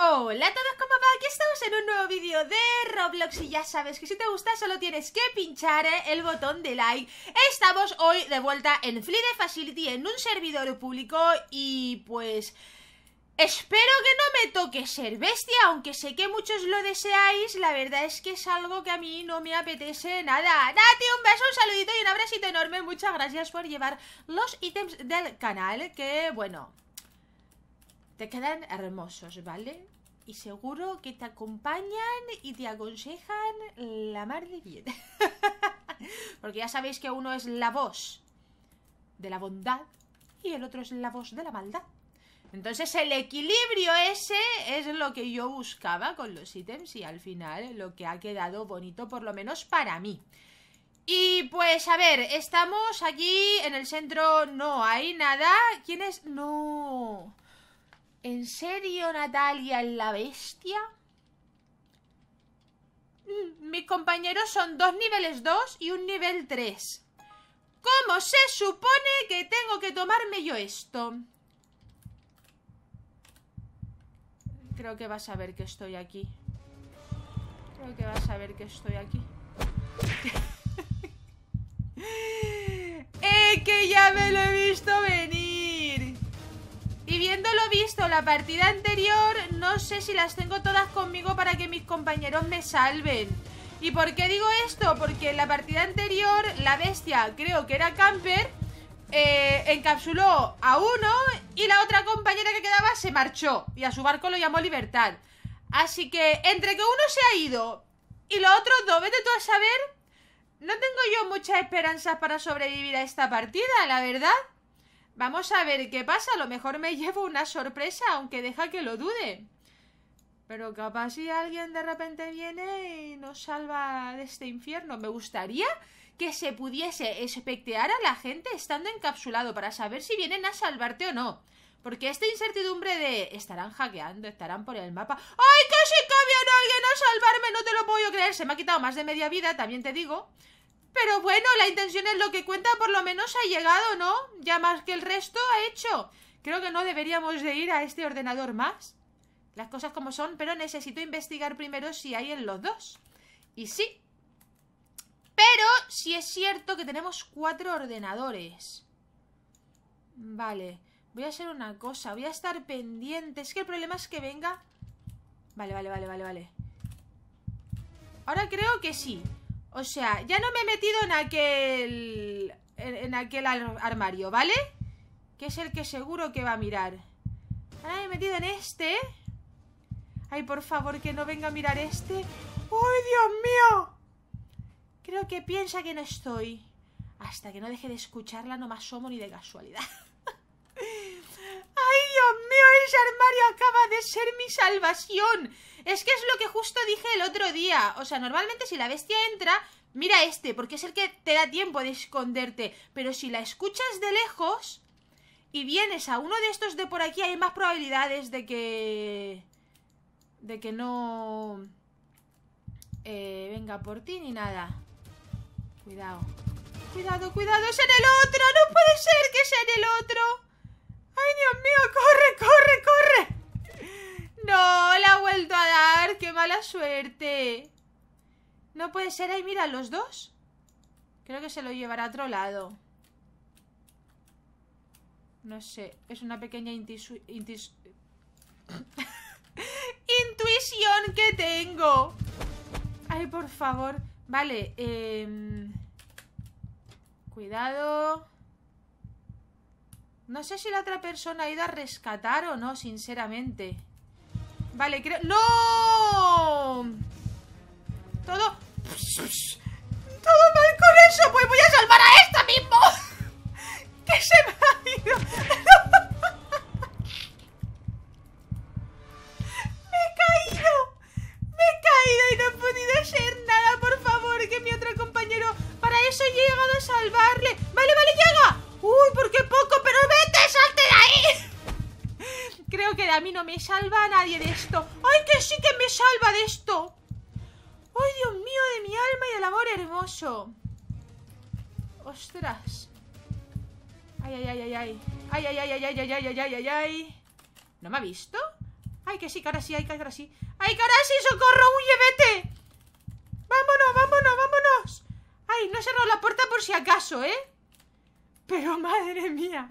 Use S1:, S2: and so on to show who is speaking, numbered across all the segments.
S1: Hola a todos, ¿cómo va? Aquí estamos en un nuevo vídeo de Roblox y ya sabes que si te gusta solo tienes que pinchar eh, el botón de like Estamos hoy de vuelta en Fleet Facility en un servidor público y pues... Espero que no me toque ser bestia, aunque sé que muchos lo deseáis, la verdad es que es algo que a mí no me apetece nada. Nati, un beso, un saludito y un abracito enorme, muchas gracias por llevar los ítems del canal, que bueno... Te quedan hermosos, ¿vale? Y seguro que te acompañan y te aconsejan la mar de bien. Porque ya sabéis que uno es la voz de la bondad y el otro es la voz de la maldad. Entonces el equilibrio ese es lo que yo buscaba con los ítems y al final lo que ha quedado bonito por lo menos para mí. Y pues a ver, estamos aquí en el centro, no hay nada. ¿Quién es? No. ¿En serio Natalia la bestia? Mm, mis compañeros son dos niveles 2 y un nivel 3. ¿Cómo se supone que tengo que tomarme yo esto? Creo que vas a ver que estoy aquí. Creo que vas a ver que estoy aquí. eh, que ya me lo he visto lo visto la partida anterior, no sé si las tengo todas conmigo para que mis compañeros me salven. ¿Y por qué digo esto? Porque en la partida anterior, la bestia, creo que era Camper, eh, encapsuló a uno y la otra compañera que quedaba se marchó. Y a su barco lo llamó Libertad. Así que entre que uno se ha ido y los otros dos, vete tú a saber, no tengo yo muchas esperanzas para sobrevivir a esta partida, la verdad. Vamos a ver qué pasa, a lo mejor me llevo una sorpresa, aunque deja que lo dude. Pero capaz si alguien de repente viene y nos salva de este infierno. Me gustaría que se pudiese espectear a la gente estando encapsulado para saber si vienen a salvarte o no. Porque esta incertidumbre de estarán hackeando, estarán por el mapa. ¡Ay, casi que alguien a salvarme! No te lo puedo creer. Se me ha quitado más de media vida, también te digo. Pero bueno, la intención es lo que cuenta, por lo menos ha llegado, ¿no? Ya más que el resto ha hecho. Creo que no deberíamos de ir a este ordenador más. Las cosas como son, pero necesito investigar primero si hay en los dos. Y sí. Pero si es cierto que tenemos cuatro ordenadores. Vale. Voy a hacer una cosa. Voy a estar pendiente. Es que el problema es que venga... Vale, vale, vale, vale, vale. Ahora creo que sí. O sea, ya no me he metido en aquel... En, aquel armario, ¿vale? Que es el que seguro que va a mirar. Ahora me he metido en este. Ay, por favor, que no venga a mirar este. ¡Ay, Dios mío! Creo que piensa que no estoy. Hasta que no deje de escucharla, no más asomo ni de casualidad. ese armario acaba de ser mi salvación. Es que es lo que justo dije el otro día. O sea, normalmente si la bestia entra, mira este, porque es el que te da tiempo de esconderte. Pero si la escuchas de lejos y vienes a uno de estos de por aquí, hay más probabilidades de que... De que no... Eh, venga por ti ni nada. Cuidado. Cuidado, cuidado, es en el otro. No puede ser que sea en el otro. ¡Ay, Dios mío! ¡Corre, corre, corre! No, la ha vuelto a dar. ¡Qué mala suerte! No puede ser. Ahí, mira, los dos. Creo que se lo llevará a otro lado. No sé. Es una pequeña intuición... que tengo. Ay, por favor. Vale, em, Cuidado. No sé si la otra persona ha ido a rescatar o no, sinceramente. Vale, creo... ¡No! Todo... Todo mal con eso. Pues voy a salvar a esta mismo. que se me ha ido. me he caído. Me he caído y no he podido ser a mí no me salva nadie de esto. ¡Ay, que sí que me salva de esto! ¡Ay, Dios mío, de mi alma y del amor hermoso! ¡Ostras! ¡Ay, ay, ay, ay, ay! ¡Ay, ay, ay, ay, ay, ay, ay, ay, ay, ay! ay ay ay ay no me ha visto? ¡Ay, que sí, que ahora sí, ay, que ahora sí! ¡Ay, que ahora sí! ¡Socorro! ¡Huye, vete! ¡Vámonos, vámonos, vámonos! ¡Ay, no se la puerta por si acaso, eh! Pero madre mía,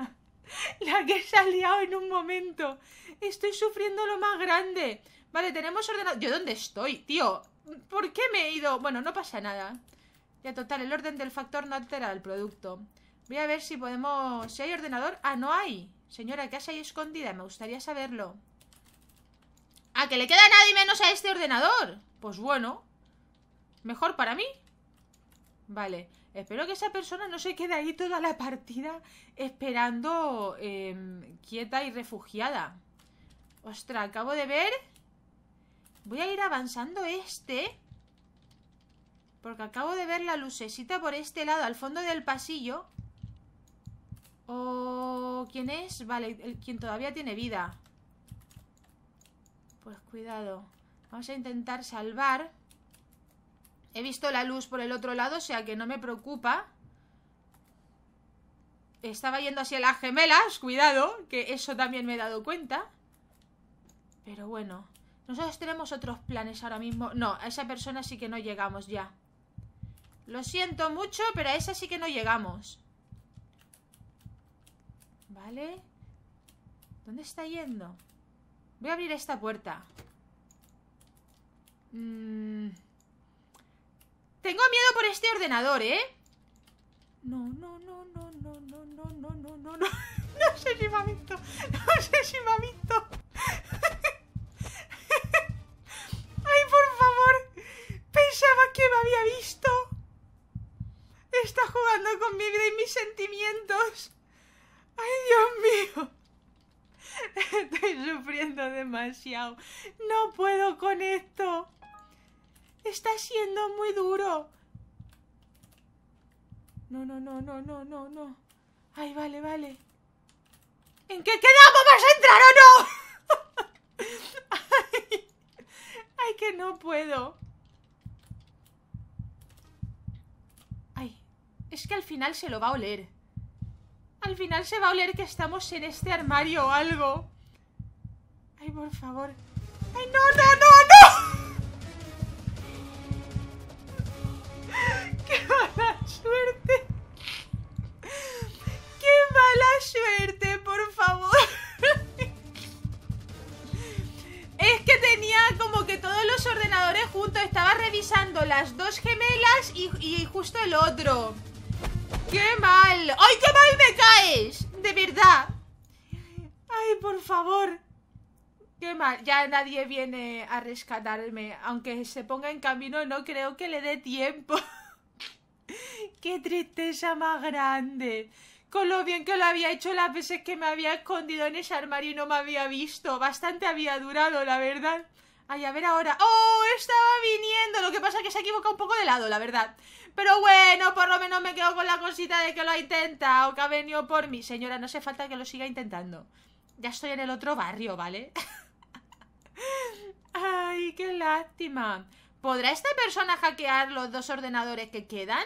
S1: la que se ha liado en un momento. Estoy sufriendo lo más grande. Vale, tenemos ordenador ¿Yo dónde estoy, tío? ¿Por qué me he ido? Bueno, no pasa nada. Ya, total, el orden del factor no altera el producto. Voy a ver si podemos... Si hay ordenador... Ah, no hay. Señora, ¿qué ahí escondida? Me gustaría saberlo. ¿A ah, que le queda nadie menos a este ordenador? Pues bueno. Mejor para mí. Vale. Espero que esa persona no se quede ahí toda la partida esperando em, quieta y refugiada. Ostras, acabo de ver Voy a ir avanzando este Porque acabo de ver la lucecita por este lado Al fondo del pasillo quién es? Vale, el, quien todavía tiene vida Pues cuidado Vamos a intentar salvar He visto la luz por el otro lado O sea que no me preocupa Estaba yendo hacia las gemelas Cuidado, que eso también me he dado cuenta pero bueno, nosotros tenemos otros planes ahora mismo. No, a esa persona sí que no llegamos ya. Lo siento mucho, pero a esa sí que no llegamos. Vale. ¿Dónde está yendo? Voy a abrir esta puerta. Tengo miedo por este ordenador, ¿eh? No, no, no, no, no, no, no, no, no, no, no. No sé si me ha visto. No puedo con esto. Está siendo muy duro. No, no, no, no, no, no, no. Ay, vale, vale. ¿En qué quedamos? ¿Vas a entrar o no? ay, que no puedo. Ay, es que al final se lo va a oler. Al final se va a oler que estamos en este armario o algo. Ay, por favor. Ay, no, no, no, no. Qué mala suerte. Qué mala suerte, por favor. Es que tenía como que todos los ordenadores juntos. Estaba revisando las dos gemelas y, justo el otro. ¡Qué mal! ¡Ay, qué mal me caes! De verdad. Ay, por favor. Qué mal, ya nadie viene a rescatarme. Aunque se ponga en camino, no creo que le dé tiempo. Qué tristeza más grande. Con lo bien que lo había hecho las veces que me había escondido en ese armario y no me había visto. Bastante había durado, la verdad. Ay, a ver ahora. ¡Oh! Estaba viniendo. Lo que pasa es que se ha equivocado un poco de lado, la verdad. Pero bueno, por lo menos me quedo con la cosita de que lo ha intentado, que ha venido por mí. Señora, no hace falta que lo siga intentando. Ya estoy en el otro barrio, ¿vale? ¡Ay, qué lástima! ¿Podrá esta persona hackear los dos ordenadores que quedan?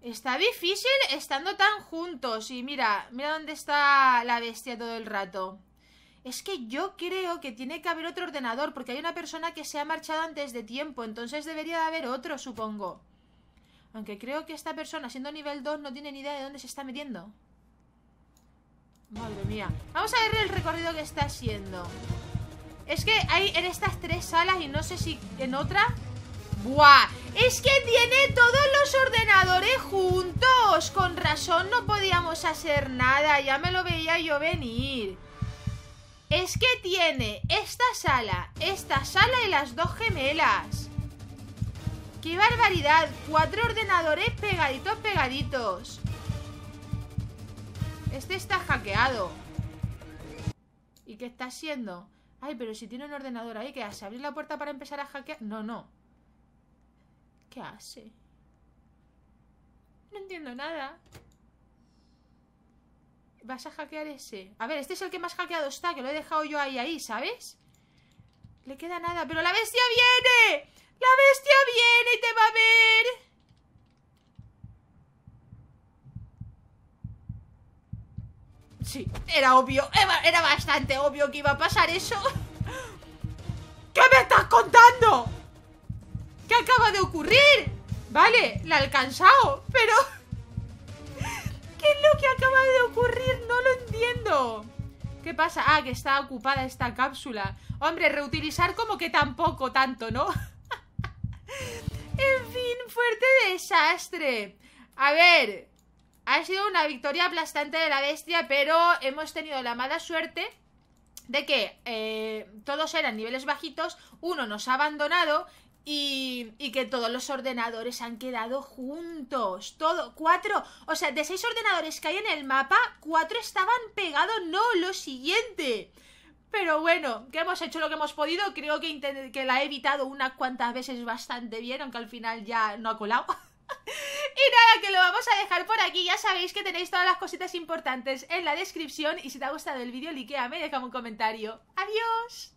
S1: Está difícil estando tan juntos. Y mira, mira dónde está la bestia todo el rato. Es que yo creo que tiene que haber otro ordenador, porque hay una persona que se ha marchado antes de tiempo, entonces debería de haber otro, supongo. Aunque creo que esta persona, siendo nivel 2, no tiene ni idea de dónde se está metiendo. Madre mía. Vamos a ver el recorrido que está haciendo. Es que hay en estas tres salas y no sé si en otra... ¡Buah! Es que tiene todos los ordenadores juntos. Con razón no podíamos hacer nada. Ya me lo veía yo venir. Es que tiene esta sala, esta sala y las dos gemelas. ¡Qué barbaridad! Cuatro ordenadores pegaditos, pegaditos. Este está hackeado. ¿Y qué está haciendo? ay, pero si tiene un ordenador ahí, ¿qué hace? ¿Abrir la puerta para empezar a hackear? No, no. ¿Qué hace? No entiendo nada. Vas a hackear ese. A ver, este es el que más hackeado está, que lo he dejado yo ahí, ahí, ¿sabes? Le queda nada, pero la bestia viene. La bestia viene y te va a ver. Sí, era obvio, era bastante obvio que iba a pasar eso ¿Qué me estás contando? ¿Qué acaba de ocurrir? Vale, la he alcanzado, pero... ¿Qué es lo que acaba de ocurrir? No lo entiendo ¿Qué pasa? Ah, que está ocupada esta cápsula Hombre, reutilizar como que tampoco tanto, ¿no? en fin, fuerte desastre A ver, ha sido una victoria aplastante de la bestia, pero hemos tenido la mala suerte de que eh, todos eran niveles bajitos, uno nos ha abandonado y, que todos los ordenadores han quedado juntos. Todo, cuatro. O sea, de seis ordenadores que hay en el mapa, cuatro estaban pegados. No, lo siguiente. Pero bueno, que hemos hecho lo que hemos podido. Creo que, que la he evitado unas cuantas veces bastante bien, aunque al final ya no ha colado. Y nada, que lo vamos a dejar por aquí. Ya sabéis que tenéis todas las cositas importantes en la descripción. Y si te ha gustado el vídeo, y déjame un comentario. ¡Adiós!